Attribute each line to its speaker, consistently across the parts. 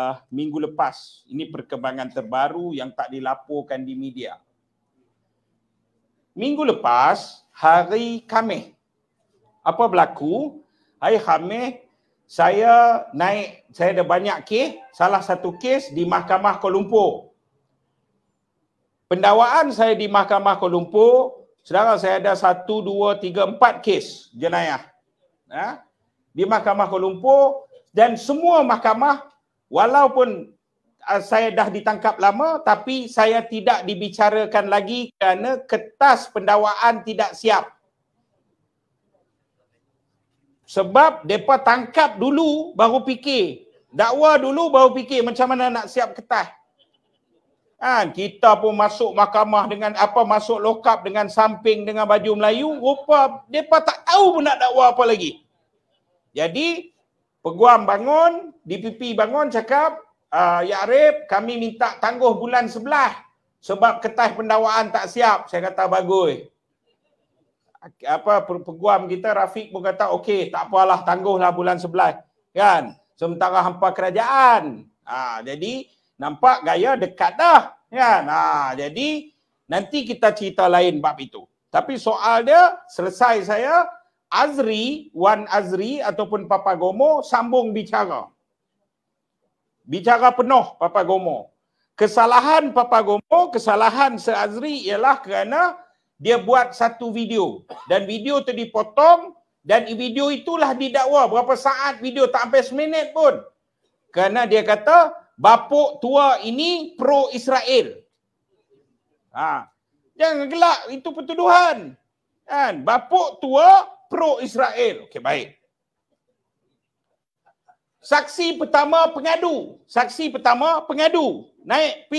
Speaker 1: uh, minggu lepas. Ini perkembangan terbaru yang tak dilaporkan di media. Minggu lepas, hari Khamis. Apa berlaku? Hari Khamis, saya naik, saya ada banyak kes. Salah satu kes di Mahkamah Kuala Lumpur. Pendawaan saya di Mahkamah Kuala Lumpur, sedangkan saya ada satu, dua, tiga, empat kes jenayah. Ha? Di Mahkamah Kuala Lumpur, dan semua mahkamah walaupun uh, saya dah ditangkap lama tapi saya tidak dibicarakan lagi kerana kertas pendawaan tidak siap sebab depa tangkap dulu baru fikir dakwa dulu baru fikir macam mana nak siap kertas Ha, kita pun masuk mahkamah dengan apa masuk lokap dengan samping dengan baju Melayu rupa depa tak tahu pun nak dakwa apa lagi. Jadi Peguam bangun, DPP bangun cakap, uh, Ya Arif, kami minta tangguh bulan sebelah sebab kertas pendawaan tak siap. Saya kata, bagus. Apa, peguam kita, Rafiq pun kata, okey, tak apalah, tangguhlah bulan sebelah. Kan? Sementara hampa kerajaan. Ha, jadi, nampak gaya dekat dah. Kan? Ha, jadi, nanti kita cerita lain bab itu. Tapi soal dia, selesai saya, Azri, Wan Azri ataupun Papa Gomo sambung bicara. Bicara penuh Papa Gomo. Kesalahan Papa Gomo, kesalahan Sir Azri ialah kerana dia buat satu video dan video itu dipotong dan video itulah didakwa berapa saat video tak sampai seminit pun. Kerana dia kata bapuk tua ini pro Israel. Ha. Jangan gelak itu pertuduhan. Kan? Bapuk tua pro Israel. Okey, baik. Saksi pertama pengadu. Saksi pertama pengadu. Naik P.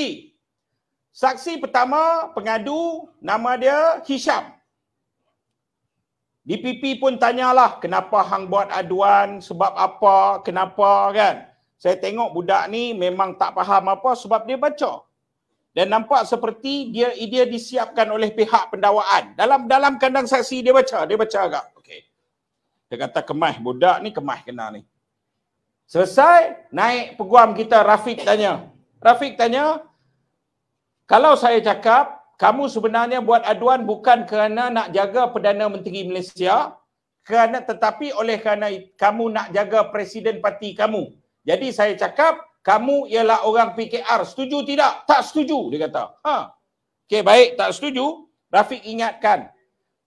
Speaker 1: Saksi pertama pengadu nama dia Hisham. DPP pun tanyalah kenapa hang buat aduan, sebab apa, kenapa kan. Saya tengok budak ni memang tak faham apa sebab dia baca. Dan nampak seperti dia dia disiapkan oleh pihak pendawaan. Dalam dalam kandang saksi dia baca, dia baca agak. Dia kata kemah budak ni kemah kena ni. Selesai naik peguam kita Rafiq tanya. Rafiq tanya kalau saya cakap kamu sebenarnya buat aduan bukan kerana nak jaga Perdana Menteri Malaysia kerana tetapi oleh kerana kamu nak jaga presiden parti kamu. Jadi saya cakap kamu ialah orang PKR. Setuju tidak? Tak setuju dia kata. Ha. Okey baik tak setuju. Rafiq ingatkan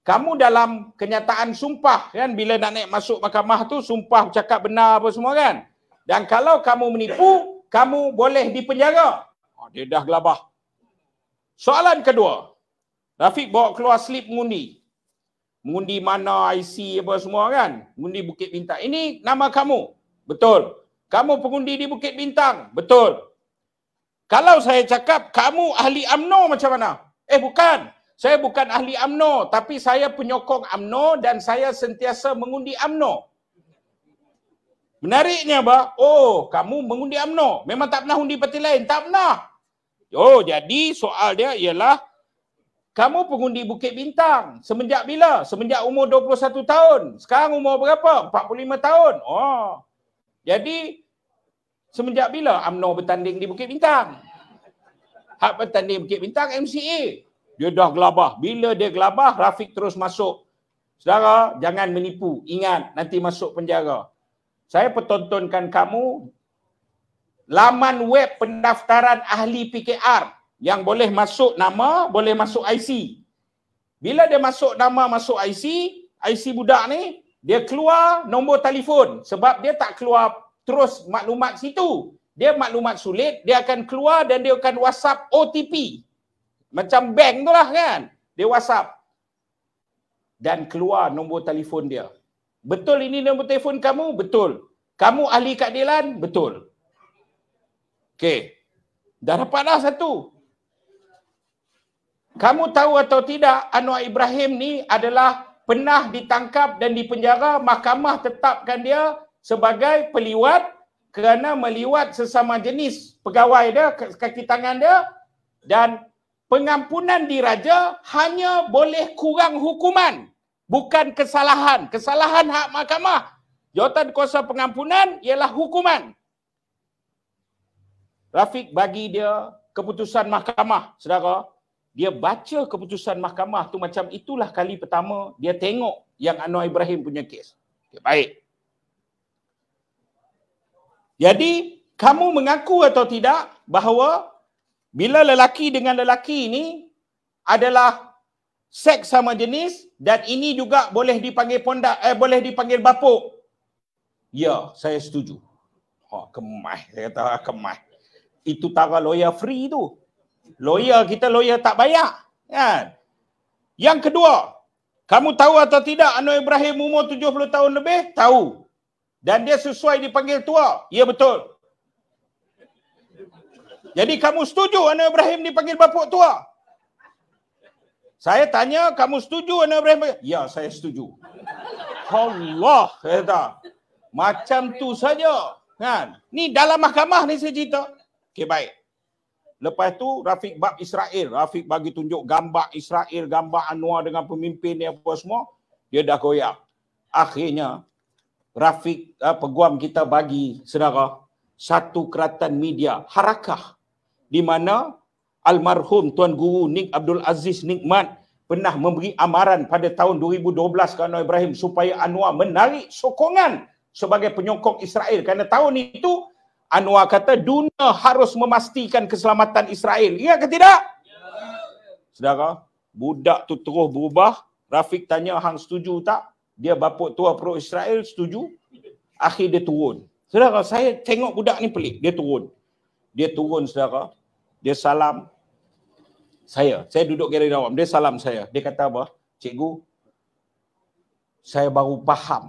Speaker 1: kamu dalam kenyataan sumpah kan bila nak naik masuk mahkamah tu sumpah cakap benar apa semua kan dan kalau kamu menipu kamu boleh dipenjara oh, dia dah gelabah soalan kedua Rafiq bawa keluar slip mengundi mengundi mana IC apa semua kan mengundi Bukit Bintang ini nama kamu betul kamu pengundi di Bukit Bintang betul kalau saya cakap kamu ahli UMNO macam mana eh bukan saya bukan ahli AMNO tapi saya penyokong AMNO dan saya sentiasa mengundi AMNO. Menariknya apa? Oh, kamu mengundi AMNO. Memang tak pernah undi parti lain? Tak pernah. Oh, jadi soal dia ialah kamu pengundi Bukit Bintang. Semenjak bila? Semenjak umur 21 tahun. Sekarang umur berapa? 45 tahun. Oh. Jadi semenjak bila AMNO bertanding di Bukit Bintang? Hak bertanding Bukit Bintang MCA dia dah gelabah. Bila dia gelabah, Rafiq terus masuk. Saudara, jangan menipu. Ingat, nanti masuk penjara. Saya pertontonkan kamu laman web pendaftaran ahli PKR yang boleh masuk nama, boleh masuk IC. Bila dia masuk nama, masuk IC, IC budak ni, dia keluar nombor telefon sebab dia tak keluar terus maklumat situ. Dia maklumat sulit, dia akan keluar dan dia akan WhatsApp OTP. Macam bank tu lah kan. Dia WhatsApp. Dan keluar nombor telefon dia. Betul ini nombor telefon kamu? Betul. Kamu ahli keadilan? Betul. Okay, Dah dapat lah satu. Kamu tahu atau tidak Anwar Ibrahim ni adalah pernah ditangkap dan dipenjara mahkamah tetapkan dia sebagai peliwat kerana meliwat sesama jenis pegawai dia, kaki tangan dia dan pengampunan diraja hanya boleh kurang hukuman bukan kesalahan kesalahan hak mahkamah jawatan kuasa pengampunan ialah hukuman Rafiq bagi dia keputusan mahkamah saudara dia baca keputusan mahkamah tu macam itulah kali pertama dia tengok yang Anwar Ibrahim punya kes. Okay, baik. Jadi, kamu mengaku atau tidak bahawa bila lelaki dengan lelaki ini adalah seks sama jenis dan ini juga boleh dipanggil pondak eh boleh dipanggil bapuk. Ya, saya setuju. Ha, kemah, saya kata ah, kemah. Itu tara lawyer free tu. Lawyer kita lawyer tak bayar. Kan? Yang kedua, kamu tahu atau tidak Anwar Ibrahim umur 70 tahun lebih? Tahu. Dan dia sesuai dipanggil tua. Ya betul. Jadi kamu setuju anak Ibrahim dipanggil bapak tua? Saya tanya, kamu setuju anak Ibrahim? Ya, saya setuju. Allah, kata. Macam tu saja. Kan? Ni dalam mahkamah ni saya cerita. Okey, baik. Lepas tu Rafiq bab Israel, Rafiq bagi tunjuk gambar Israel, gambar Anwar dengan pemimpin dia apa semua, dia dah koyak. Akhirnya Rafiq ah, peguam kita bagi saudara satu keratan media, Harakah di mana almarhum Tuan Guru Nik Abdul Aziz Nikmat pernah memberi amaran pada tahun 2012 ke Ibrahim supaya Anwar menarik sokongan sebagai penyokong Israel. Kerana tahun itu Anwar kata dunia harus memastikan keselamatan Israel. Ya ke tidak? Ya. Sedara, budak tu terus berubah. Rafiq tanya hang setuju tak? Dia bapak tua pro Israel setuju. Akhir dia turun. Sedara, saya tengok budak ni pelik. Dia turun dia turun saudara dia salam saya saya duduk gerai awam dia salam saya dia kata apa cikgu saya baru faham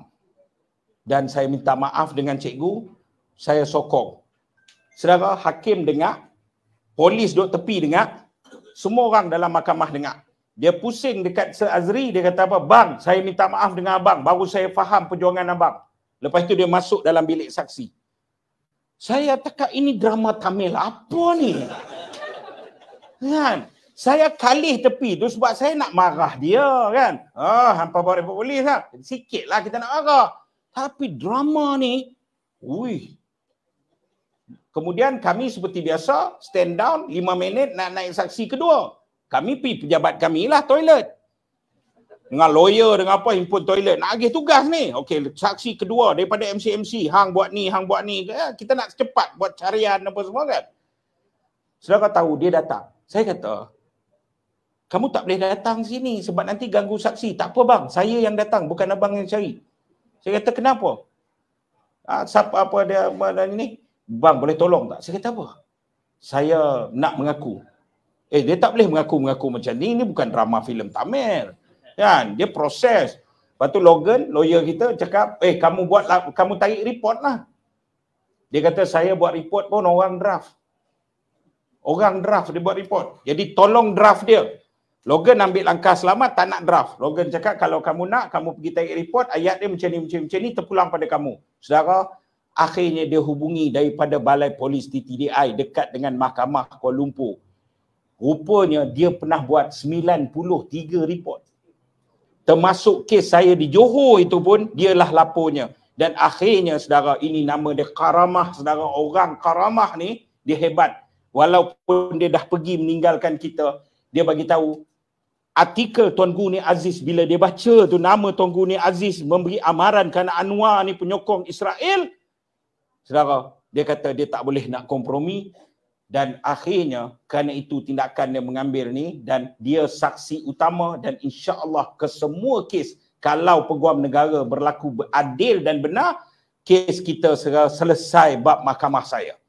Speaker 1: dan saya minta maaf dengan cikgu saya sokong saudara hakim dengar polis duduk tepi dengar semua orang dalam mahkamah dengar dia pusing dekat Sir Azri dia kata apa bang saya minta maaf dengan abang baru saya faham perjuangan abang lepas itu dia masuk dalam bilik saksi saya teka ini drama Tamil apa ni? Kan? Saya kalih tepi tu sebab saya nak marah dia kan. Ah, hampa bawa report polis lah. Sikit lah kita nak marah. Tapi drama ni, wuih. Kemudian kami seperti biasa, stand down 5 minit nak naik saksi kedua. Kami pergi pejabat kami lah toilet dengan lawyer dengan apa input toilet nak agih tugas ni okey saksi kedua daripada MCMC hang buat ni hang buat ni eh, kita nak cepat buat carian apa semua kan kau tahu dia datang saya kata kamu tak boleh datang sini sebab nanti ganggu saksi tak apa bang saya yang datang bukan abang yang cari saya kata kenapa ah, siapa apa dia mana ni bang boleh tolong tak saya kata apa saya nak mengaku eh dia tak boleh mengaku-mengaku macam ni ni bukan drama filem Tamil kan dia proses lepas tu Logan lawyer kita cakap eh kamu buat lah, kamu tarik report lah dia kata saya buat report pun orang draft orang draft dia buat report jadi tolong draft dia Logan ambil langkah selamat tak nak draft Logan cakap kalau kamu nak kamu pergi tarik report ayat dia macam ni macam ni macam ni terpulang pada kamu saudara akhirnya dia hubungi daripada balai polis di TDI dekat dengan mahkamah Kuala Lumpur. Rupanya dia pernah buat 93 report termasuk kes saya di Johor itu pun dialah laponya dan akhirnya saudara ini nama dia karamah saudara orang karamah ni dia hebat walaupun dia dah pergi meninggalkan kita dia bagi tahu artikel Tuan Guni Aziz bila dia baca tu nama Tuan Guni Aziz memberi amaran kerana Anwar ni penyokong Israel saudara dia kata dia tak boleh nak kompromi dan akhirnya kerana itu tindakan dia mengambil ni dan dia saksi utama dan insya-Allah kesemua kes kalau peguam negara berlaku adil dan benar kes kita selesai bab mahkamah saya